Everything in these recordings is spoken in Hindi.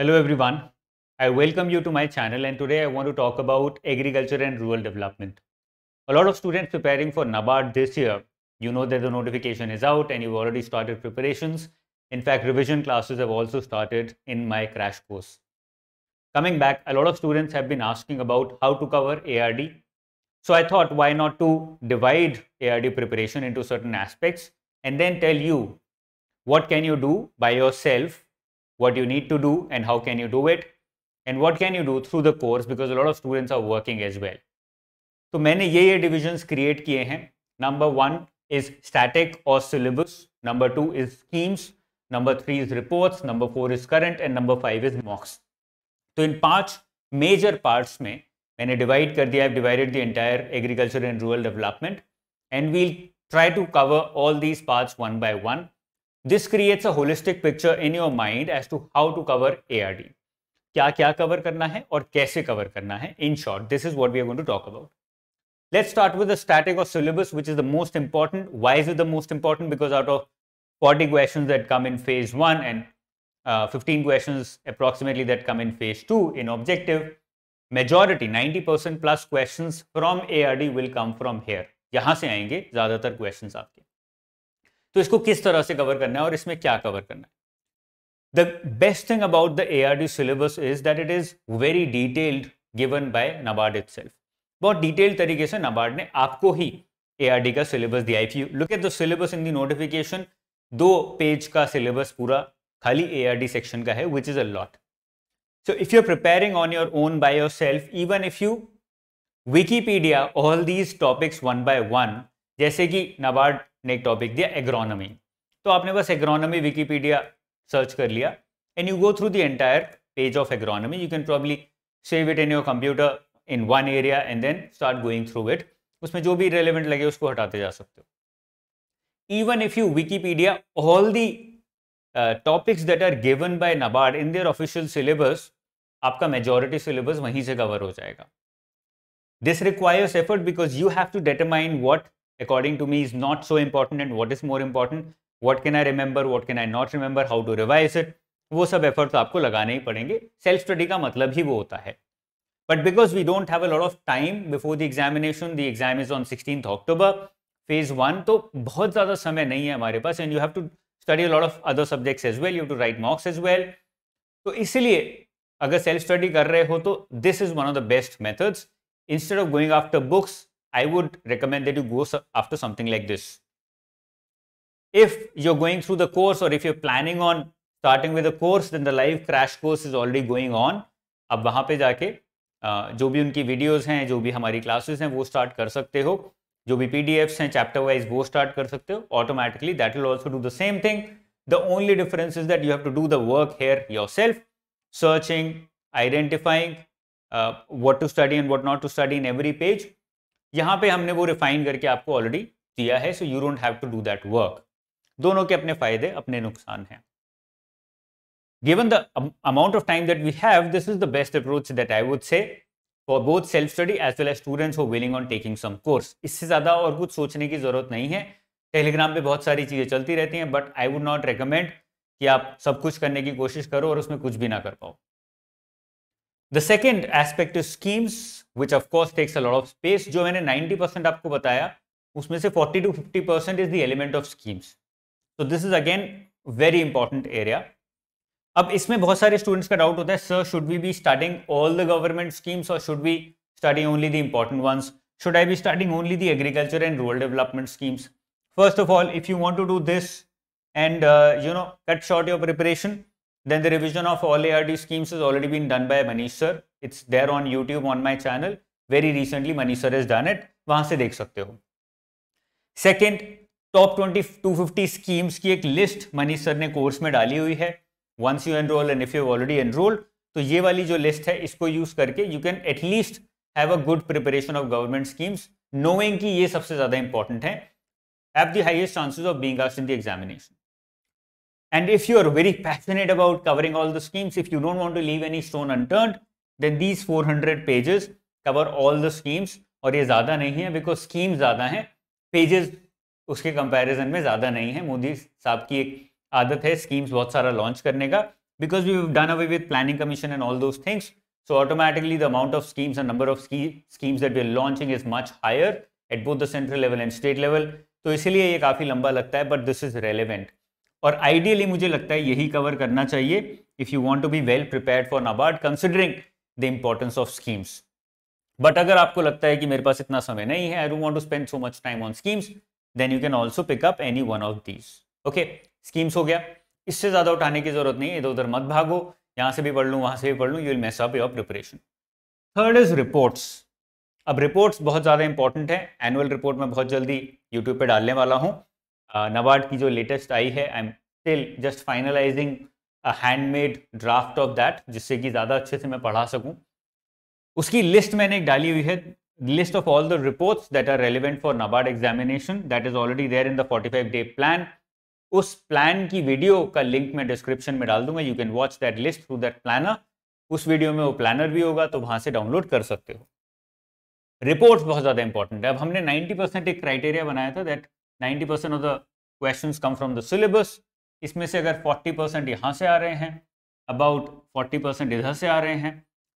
Hello everyone, I welcome you to my channel and today I want to talk about agriculture and rural development. A lot of students preparing for NABARD this year, you know that the notification is out and you've already started preparations. In fact, revision classes have also started in my crash course. Coming back, a lot of students have been asking about how to cover ARD. So I thought why not to divide ARD preparation into certain aspects and then tell you what can you do by yourself what you need to do and how can you do it and what can you do through the course because a lot of students are working as well. so many ये divisions create किए number one is static or syllabus number two is schemes number three is reports number four is current and number five is mocks तो इन पांच मेजर पार्ट्स में मैंने divide have divided the entire agriculture and rural development and we'll try to cover all these parts one by one this creates a holistic picture in your mind as to how to cover ARD. क्या क्या cover करना है और कैसे cover करना है In short, this is what we are going to talk about. Let's start with the static of syllabus, which is the most important. Why is it the most important? Because out of 40 questions that come in phase 1 and uh, 15 questions approximately that come in phase 2 in objective, majority 90% plus questions from ARD will come from here. यहाँ से आएंगे ज़्यादातर questions आपके तो इसको किस तरह से कवर करना है और इसमें क्या कवर करना है the best thing about the ARD syllabus is that it is very detailed given by NABARD itself. बहुत डिटेल तरीके से नबार्ड ने आपको ही ए आर डी का सिलेबस दिया if you look at the syllabus in the notification दो पेज का सिलेबस पूरा खाली ए आर डी सेक्शन का है which is a lot so if you are preparing on your own by yourself even if you Wikipedia all these topics one by one जैसे कि नाबार्ड ने एक टॉपिक दिया एग्रोनॉमी तो आपने बस एग्रोनॉमी विकीपीडिया सर्च कर लिया and you go through the entire page of agronomy you can probably save it in your computer in one area and then start going through it उसमें जो भी रेलिवेंट लगे उसको हटाते जा सकते हो even if you Wikipedia all the topics that are given by NABARD in their official syllabus आपका मेजोरिटी सिलेबस वहीं से कवर हो जाएगा this requires effort because you have to determine what according to me is not so important and what is more important what can I remember what can I not remember how to revise it वो सब एफर्ट्स आपको लगाने ही पड़ेंगे सेल्फ स्टडी का मतलब ही वो होता है but because we don't have a lot of time before the examination the exam is on sixteen October phase one तो बहुत ज़्यादा समय नहीं है हमारे पास and you have to study a lot of other subjects as well you to write mocks as well तो इसीलिए अगर सेल्फ स्टडी कर रहे हो तो this is one of the best methods instead of going after books I would recommend that you go after something like this. If you're going through the course or if you're planning on starting with a course, then the live crash course is already going on. अब वहाँ पे जाके जो भी उनकी वीडियोस हैं जो भी हमारी क्लासेस हैं वो स्टार्ट कर सकते हो जो भी पी हैं चैप्टर वाइज वो स्टार्ट कर सकते हो automatically that will also do the same thing the only difference is that you have to do the work here your searching identifying what to study and what not to study in every page यहाँ पे हमने वो रिफाइन करके आपको ऑलरेडी दिया है so you don't have to do that work दोनों के अपने फायदे अपने नुकसान हैं given the amount of time that we have this is the best approach that I would say for both self study as well as students who willing on taking some course इससे ज़्यादा और कुछ सोचने की ज़रूरत नहीं है टेलीग्राम पे बहुत सारी चीज़ें चलती रहती हैं but I would not recommend कि आप सब कुछ करने की कोशिश करो और उसमें कुछ भी ना कर पाओ The second aspect is schemes, which of course takes a lot of space. जो मैंने 90% percent आपको बताया उसमें से 40 to 50% is the element of schemes. So this is again very important area. अब इसमें बहुत सारे students का doubt sir should we be studying all the government schemes or should we study only the important ones? Should I be studying only the agriculture and rural development schemes? First of all, if you want to do this and uh, you know cut short your preparation, Then the revision of all ARD schemes has already been done by Manish sir. It's there on YouTube on my channel. Very recently Manish sir has done it. वहां से देख सकते हो second top twenty to fifty schemes की एक लिस्ट मनीष सर ने कोर्स में डाली हुई है once you enroll and if you already enrolled तो ये वाली जो लिस्ट है इसको यूज करके you can at least have a good preparation of government schemes knowing कि ये सबसे ज्यादा इंपॉर्टेंट है have the highest chances of being asked in the examination And if you are very passionate about covering all the schemes, if you don't want to leave any stone unturned, then these 400 pages cover all the schemes. aur ye zyada nahi hai because schemes zyada hain pages uske comparison mein zyada nahi hai modi saab ki ek aadat hai schemes bahut sara launch karne ka because we have done away with planning commission and all those things so automatically the amount of schemes and number of ski, schemes that we are launching is much higher at both the central level and state level to isliye ye kafi lamba lagta hai but this is relevant और आइडियली मुझे लगता है यही कवर करना चाहिए if you want to be well prepare for NABARD considering the importance of schemes but अगर आपको लगता है कि मेरे पास इतना समय नहीं है I do want to spend so much time on schemes then you can also pick up any one of these okay schemes हो गया इससे ज़्यादा उठाने की जरूरत नहीं है इधर उधर मत भागो यहां से भी पढ़ लू वहां से भी पढ़ लू you'll will your preparation third is reports अब रिपोर्ट्स बहुत ज़्यादा इंपॉर्टेंट है एनुअल रिपोर्ट मैं बहुत जल्दी यूट्यूब पर डालने वाला हूँ नबार्ड uh, की जो लेटेस्ट आई है I am still just finalizing a handmade draft of that जिससे कि ज़्यादा अच्छे से मैं पढ़ा सकूँ उसकी लिस्ट मैंने एक डाली हुई है list of all the reports that are relevant for NABARD examination that is already there in the 45 day plan उस प्लान की वीडियो का लिंक मैं डिस्क्रिप्शन में डाल दूंगा you can watch that list through that planner उस वीडियो में वो प्लानर भी होगा तो वहां से डाउनलोड कर सकते हो रिपोर्ट्स बहुत ज़्यादा इंपॉर्टेंट है अब हमने 90 परसेंट एक क्राइटेरिया बनाया था that 90 percent of the question come from the syllabus इसमें से अगर 40 परसेंट यहाँ से आ रहे हैं अबाउट 40 परसेंट इधर से आ रहे हैं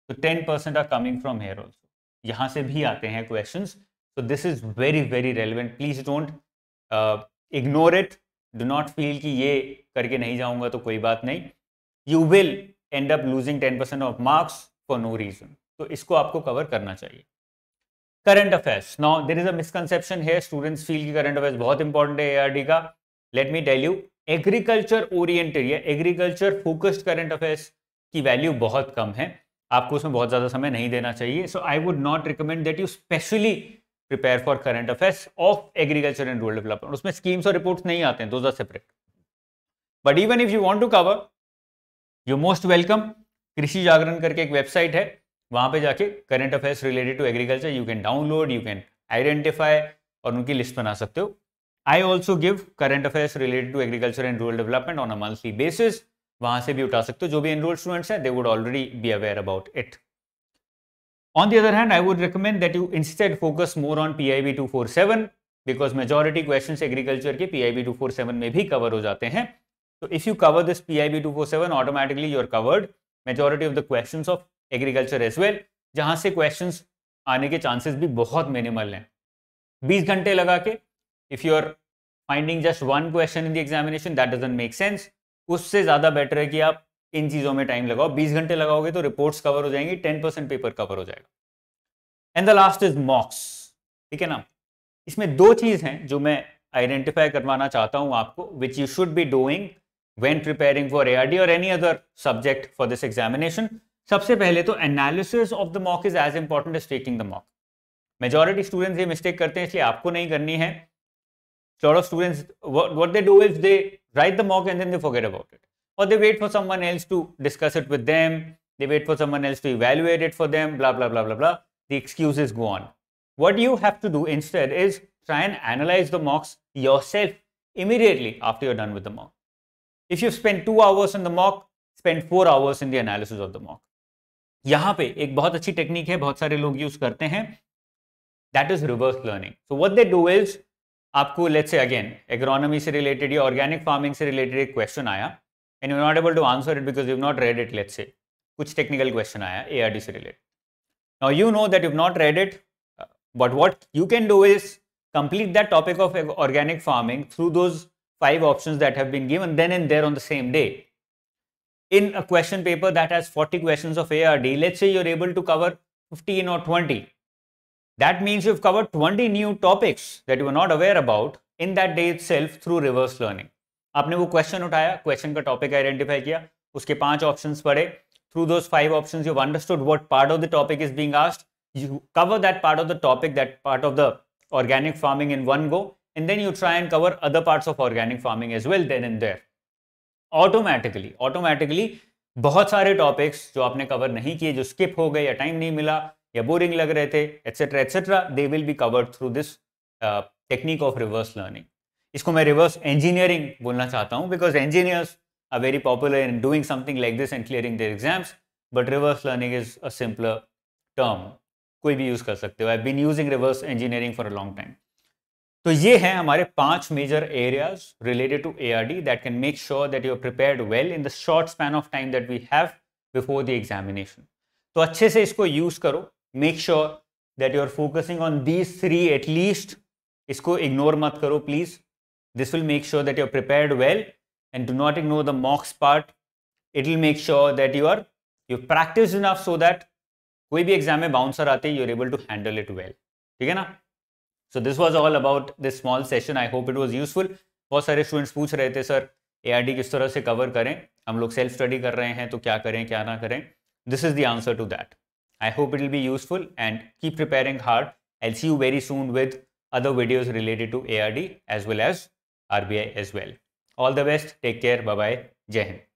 तो 10 percent are coming from here also यहाँ से भी आते हैं question so this is very very relevant please don't ignore it do not feel कि ये करके नहीं जाऊँगा तो कोई बात नहीं you will end up losing ten percent of marks for no reason तो इसको आपको कवर करना चाहिए current affairs now there is a है स्टूडेंट्स फील की करंट अफेयर्स बहुत इंपॉर्टेंट है एआरडी का let me tell you agriculture oriented या एग्रीकल्चर फोकस्ड करंट अफेयर्स की वैल्यू बहुत कम है आपको उसमें बहुत ज़्यादा समय नहीं देना चाहिए so I would not recommend that you specially prepare for current affairs of agriculture and rural development उसमें स्कीम्स और रिपोर्ट्स नहीं आते हैं though are separate but even if you want to cover you most welcome Krishi Jagran करके एक वेबसाइट है वहां पे जाके current affairs related to agriculture you can download you can identify और उनकी लिस्ट बना सकते हो I also give current affairs related to agriculture and rural development on a monthly basis वहां से भी उठा सकते हो जो भी एनरोल स्टूडेंट्स हैं they would already be aware about it on the other hand I would recommend that you instead focus more on P I two four seven because majority question agriculture के P I two four seven में भी कवर हो जाते हैं तो if you cover this P I B two four seven automatically you are covered majority of the question of agriculture as well जहाँ से क्वेश्चन आने के चांसेस भी बहुत मिनिमल हैं बीस घंटे लगा के if you are finding just one question in the examination that doesn't make sense उससे ज़्यादा बेटर है कि आप इन चीज़ों में टाइम लगाओ बीस घंटे लगाओगे तो रिपोर्ट्स कवर हो जाएंगी टेन परसेंट पेपर कवर हो जाएगा and the last is mocks ठीक है ना इसमें दो चीज़ हैं जो मैं आइडेंटिफाई करवाना चाहता हूँ आपको which you should be doing when preparing for ARD और any other subject for this examination सबसे पहले तो analysis of the mock is as important as taking the mock majority students ये मिस्टेक करते हैं इसलिए आपको नहीं करनी है lot of students what, what they do is they write the mock and then they forget about it or they wait for someone else to discuss it with them they wait for someone else to evaluate it for them blah blah blah blah blah the excuses go on what you have to do instead is try and analyze the mocks yourself immediately after you're done with the mock if you've spent 2 hours in the mock spend 4 hours in the analysis of the mock यहां पे एक बहुत अच्छी टेक्निक है बहुत सारे लोग यूज करते हैं that is reverse learning so what they do is आपको लेट से अगेन एग्रोनॉमी से रिलेटेड या ऑर्गेनिक फार्मिंग से रिलेटेड एक क्वेश्चन आया and you not able to answer it because you not read it let's say कुछ टेक्निकल क्वेश्चन आया ए से related now you know that you not read it but what you can do is complete that topic of organic farming through those five option that have been given then and there on the same day in a question paper that has 40 questions of A ARD, let's say you're able to cover 15 or 20. That means you've covered 20 new topics that you were not aware about in that day itself through reverse learning. आपने वो क्वेश्चन उठाया क्वेश्चन का टॉपिक आइडेंटिफाई किया उसके पांच ऑप्शंस पढ़े through those five options you've understood what part of the topic is being asked you cover that part of the topic that part of the organic farming in one go and then you try and cover other parts of organic farming as well then and there automatically automatically बहुत सारे टॉपिक्स जो आपने कवर नहीं किए जो स्किप हो गए या टाइम नहीं मिला या बोरिंग लग रहे थे et cetera et cetera they will be covered through this technique of reverse learning इसको मैं रिवर्स इंजीनियरिंग बोलना चाहता हूँ because engineers are very popular in doing something like this and clearing there exams but reverse learning is a simpler term कोई भी यूज़ कर सकते हो I been using reverse engineering for a long time तो ये हैं हमारे पांच major areas related to ARD that can make sure that you are prepared well in the short span of time that we have before the examination तो अच्छे से इसको यूज करो make sure that you are focusing on these three at least इसको इग्नोर मत करो please this will make sure that you are prepared well and do not ignore the mocks part it will make sure that you are you practice enough so that कोई भी एग्जाम में बाउंसर आते you are able to handle it well ठीक है ना so this was all about this small session I hope it was useful बहुत सारे स्टूडेंट्स पूछ रहे थे सर ए किस तरह से कवर करें हम लोग सेल्फ स्टडी कर रहे हैं तो क्या करें क्या ना करें this is the answer to that I hope it will be useful and keep preparing hard very soon with other videos related to A R D as well as R B I as well all the best take care bye जय हिंद